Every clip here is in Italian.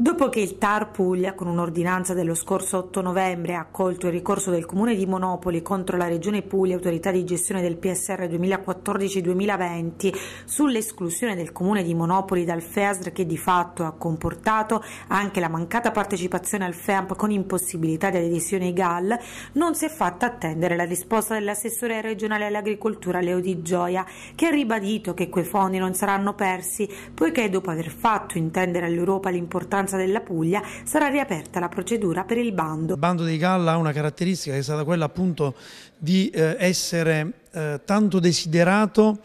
Dopo che il TAR Puglia, con un'ordinanza dello scorso 8 novembre, ha accolto il ricorso del Comune di Monopoli contro la Regione Puglia, autorità di gestione del PSR 2014-2020, sull'esclusione del Comune di Monopoli dal FEASR che di fatto ha comportato anche la mancata partecipazione al FEAMP con impossibilità di adesione ai GAL, non si è fatta attendere la risposta dell'assessore regionale all'agricoltura Leo Di Gioia, che ha ribadito che quei fondi non saranno persi, poiché dopo aver fatto intendere all'Europa l'importanza Finanza della Puglia sarà riaperta la procedura per il bando. Il bando dei Galla ha una caratteristica che è stata quella appunto di eh, essere eh, tanto desiderato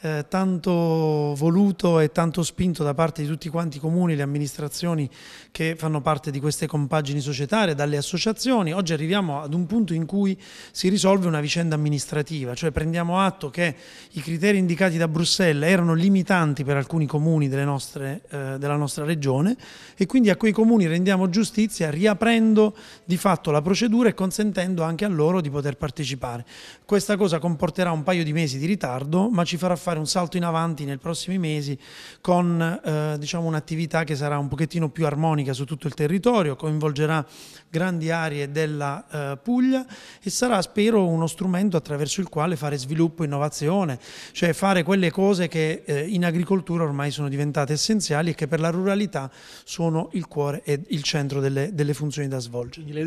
eh, tanto voluto e tanto spinto da parte di tutti quanti i comuni, le amministrazioni che fanno parte di queste compagini societarie, dalle associazioni, oggi arriviamo ad un punto in cui si risolve una vicenda amministrativa, cioè prendiamo atto che i criteri indicati da Bruxelles erano limitanti per alcuni comuni nostre, eh, della nostra regione e quindi a quei comuni rendiamo giustizia riaprendo di fatto la procedura e consentendo anche a loro di poter partecipare. Questa cosa comporterà un paio di mesi di ritardo ma ci farà fare fare un salto in avanti nei prossimi mesi con eh, diciamo, un'attività che sarà un pochettino più armonica su tutto il territorio, coinvolgerà grandi aree della eh, Puglia e sarà spero uno strumento attraverso il quale fare sviluppo e innovazione, cioè fare quelle cose che eh, in agricoltura ormai sono diventate essenziali e che per la ruralità sono il cuore e il centro delle, delle funzioni da svolgere.